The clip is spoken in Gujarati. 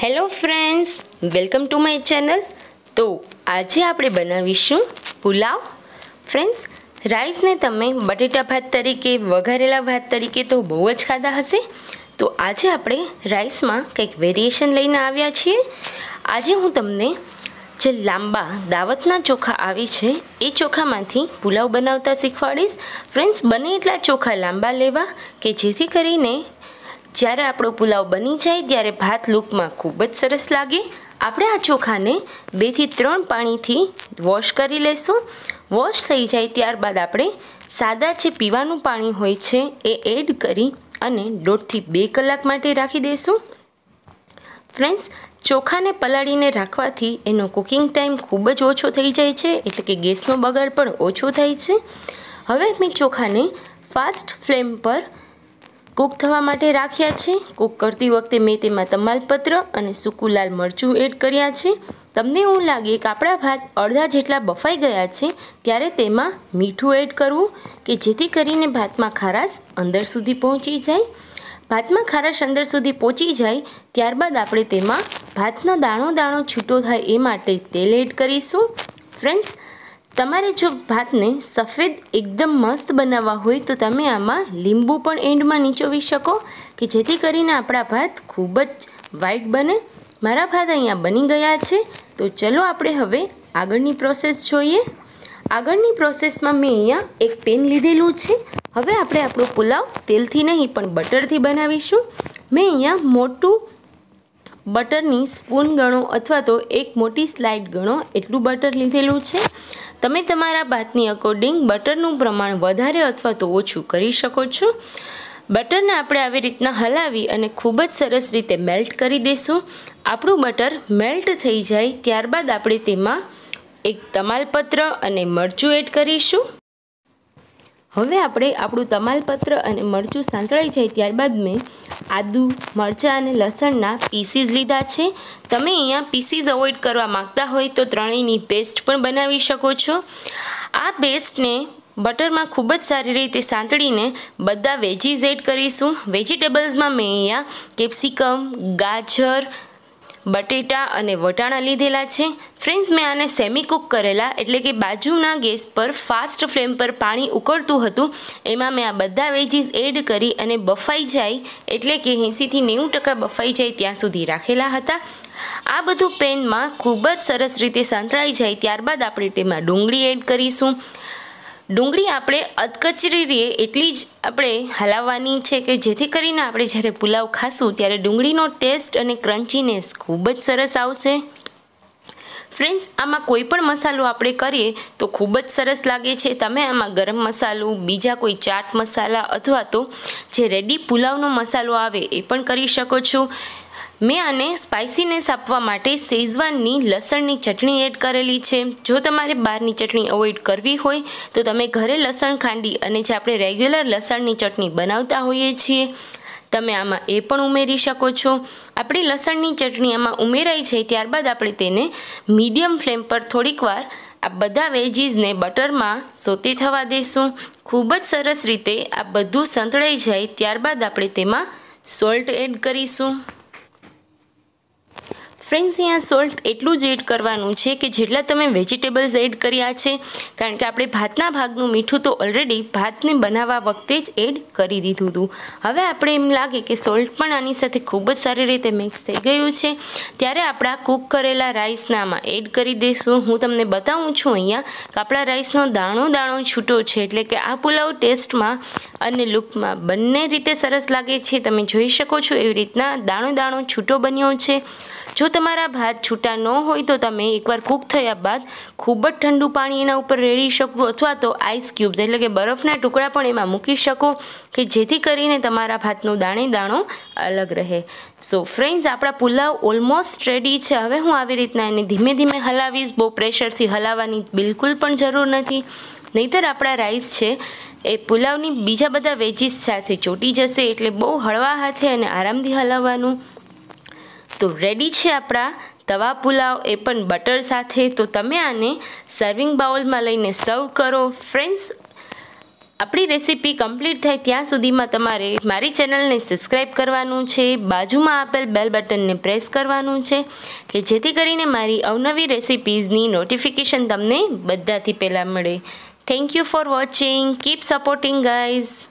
Hello friends welcome to my channel તો આજે આપણે બનાવીશું પુલાવ ફ્રેન્ડ્સ રાઈસને તમે બટેટા ભાત તરીકે વઘારેલા ભાત તરીકે તો બહુ જ ખાધા હશે તો આજે આપણે રાઈસમાં કંઈક વેરીએશન લઈને આવ્યા છીએ આજે હું તમને જે લાંબા દાવતના ચોખા આવે છે એ ચોખામાંથી પુલાવ બનાવતા શીખવાડીશ ફ્રેન્ડ્સ બને એટલા ચોખા લાંબા લેવા કે જેથી કરીને જ્યારે આપણો પુલાવ બની જાય ત્યારે ભાત લૂકમાં ખૂબ જ સરસ લાગે આપણે આ ચોખાને બેથી ત્રણ પાણીથી વોશ કરી લેશું વોશ થઈ જાય ત્યારબાદ આપણે સાદા જે પીવાનું પાણી હોય છે એ એડ કરી અને દોઢથી બે કલાક માટે રાખી દઈશું ફ્રેન્ડ્સ ચોખાને પલાળીને રાખવાથી એનો કુકિંગ ટાઈમ ખૂબ જ ઓછો થઈ જાય છે એટલે કે ગેસનો બગાડ પણ ઓછો થાય છે હવે મેં ચોખાને ફાસ્ટ ફ્લેમ પર કૂક થવા માટે રાખ્યા છે કૂક કરતી વખતે મેં તેમાં તમાલપત્ર અને સૂકું લાલ મરચું એડ કર્યા છે તમને એવું લાગે કે આપણા ભાત અડધા જેટલા બફાઈ ગયા છે ત્યારે તેમાં મીઠું એડ કરવું કે જેથી કરીને ભાતમાં ખારાશ અંદર સુધી પહોંચી જાય ભાતમાં ખારાશ અંદર સુધી પહોંચી જાય ત્યારબાદ આપણે તેમાં ભાતનો દાણો દાણો છૂટો થાય એ માટે તેલ એડ કરીશું ફ્રેન્ડ્સ તમારે જો ભાતને સફેદ એકદમ મસ્ત બનાવવા હોય તો તમે આમાં લીંબુ પણ એન્ડમાં નીચોવી શકો કે જેથી કરીને આપણા ભાત ખૂબ જ વ્હાઈટ બને મારા ભાત અહીંયા બની ગયા છે તો ચલો આપણે હવે આગળની પ્રોસેસ જોઈએ આગળની પ્રોસેસમાં મેં અહીંયા એક પેન લીધેલું છે હવે આપણે આપણો પુલાવ તેલથી નહીં પણ બટરથી બનાવીશું મેં અહીંયા મોટું બટરની સ્પૂન ગણો અથવા તો એક મોટી સ્લાઇડ ગણો એટલું બટર લીધેલું છે તમે તમારા બાતની અકોર્ડિંગ બટરનું પ્રમાણ વધારે અથવા તો ઓછું કરી શકો છો બટરને આપણે આવી રીતના હલાવી અને ખૂબ જ સરસ રીતે મેલ્ટ કરી દઈશું આપણું બટર મેલ્ટ થઈ જાય ત્યારબાદ આપણે તેમાં એક તમાલપત્ર અને મરચું એડ કરીશું હવે આપણે આપણું તમાલપત્ર અને મરચું સાંતળાઈ જાય ત્યારબાદ મેં આદુ મરચાં અને લસણના પીસીસ લીધા છે તમે અહીંયા પીસીસ અવોઇડ કરવા માગતા હોય તો ત્રણેયની પેસ્ટ પણ બનાવી શકો છો આ પેસ્ટને બટરમાં ખૂબ જ સારી રીતે સાંતળીને બધા વેજીસ એડ કરીશું વેજીટેબલ્સમાં મેં અહીંયા કેપ્સિકમ ગાજર બટેટા અને વટાણા લીધેલા છે ફ્રેન્ડ્સ મેં આને સેમી કૂક કરેલા એટલે કે બાજુના ગેસ પર ફાસ્ટ ફ્લેમ પર પાણી ઉકળતું હતું એમાં મેં આ બધા વેજીસ એડ કરી અને બફાઈ જાય એટલે કે એંસીથી નેવું ટકા બફાઈ જાય ત્યાં સુધી રાખેલા હતા આ બધું પેનમાં ખૂબ જ સરસ રીતે સાંતળાઈ જાય ત્યારબાદ આપણે તેમાં ડુંગળી એડ કરીશું ડુંગળી આપણે અધકચરી રહીએ એટલી જ આપણે હલાવવાની છે કે જેથી કરીને આપણે જ્યારે પુલાવ ખાશું ત્યારે ડુંગળીનો ટેસ્ટ અને ક્રન્ચીનેસ ખૂબ જ સરસ આવશે ફ્રેન્ડ્સ આમાં કોઈ પણ મસાલો આપણે કરીએ તો ખૂબ જ સરસ લાગે છે તમે આમાં ગરમ મસાલો બીજા કોઈ ચાટ મસાલા અથવા તો જે રેડી પુલાવનો મસાલો આવે એ પણ કરી શકો છો મેં આને સ્પાઇસીનેસ આપવા માટે શેઝવાનની લસણની ચટણી એડ કરેલી છે જો તમારે બહારની ચટણી અવોઇડ કરવી હોય તો તમે ઘરે લસણ ખાંડી અને જે આપણે રેગ્યુલર લસણની ચટણી બનાવતા હોઈએ છીએ તમે આમાં એ પણ ઉમેરી શકો છો આપણી લસણની ચટણી આમાં ઉમેરાઈ છે ત્યારબાદ આપણે તેને મીડિયમ ફ્લેમ પર થોડીક વાર આ બધા વેજીસને બટરમાં સોતે થવા દેશું ખૂબ જ સરસ રીતે આ બધું સંતળાઈ જાય ત્યારબાદ આપણે તેમાં સોલ્ટ એડ કરીશું ફ્રેન્ડ્સ અહીંયા સોલ્ટ એટલું જ એડ કરવાનું છે કે જેટલા તમે વેજીટેબલ્સ એડ કર્યા છે કારણ કે આપણે ભાતના ભાગનું મીઠું તો ઓલરેડી ભાતને બનાવવા વખતે જ એડ કરી દીધું હતું હવે આપણે એમ લાગે કે સોલ્ટ પણ આની સાથે ખૂબ જ સારી રીતે મિક્સ થઈ ગયું છે ત્યારે આપણા કૂક કરેલા રાઈસનામાં એડ કરી દઈશું હું તમને બતાવું છું અહીંયા કે આપણા રાઈસનો દાણો દાણો છૂટો છે એટલે કે આ પુલાવ ટેસ્ટમાં અને લુકમાં બંને રીતે સરસ લાગે છે તમે જોઈ શકો છો એવી રીતના દાણો દાણો છૂટો બન્યો છે જો તમારા ભાત છૂટા ન હોય તો તમે એકવાર કૂક થયા બાદ ખૂબ જ ઠંડુ પાણી એના ઉપર રેડી શકો અથવા તો આઈસ ક્યુબ્સ એટલે કે બરફના ટુકડા પણ એમાં મૂકી શકો કે જેથી કરીને તમારા ભાતનો દાણે દાણો અલગ રહે સો ફ્રેન્ડ્સ આપણા પુલાવ ઓલમોસ્ટ રેડી છે હવે હું આવી રીતના એને ધીમે ધીમે હલાવીશ બહુ પ્રેશરથી હલાવવાની બિલકુલ પણ જરૂર નથી નહીંતર આપણા રાઈસ છે એ પુલાવની બીજા બધા વેજીસ સાથે ચોટી જશે એટલે બહુ હળવા હાથે અને આરામથી હલાવવાનું તો રેડી છે આપણા તવા પુલાવ એ પણ બટર સાથે તો તમે આને સર્વિંગ બાઉલમાં લઈને સર્વ કરો ફ્રેન્ડ્સ આપણી રેસીપી કમ્પ્લીટ થાય ત્યાં સુધીમાં તમારે મારી ચેનલને સબસ્ક્રાઈબ કરવાનું છે બાજુમાં આપેલ બેલ બટનને પ્રેસ કરવાનું છે કે જેથી કરીને મારી અવનવી રેસિપીઝની નોટિફિકેશન તમને બધાથી પહેલાં મળે Thank you for watching. Keep supporting guys.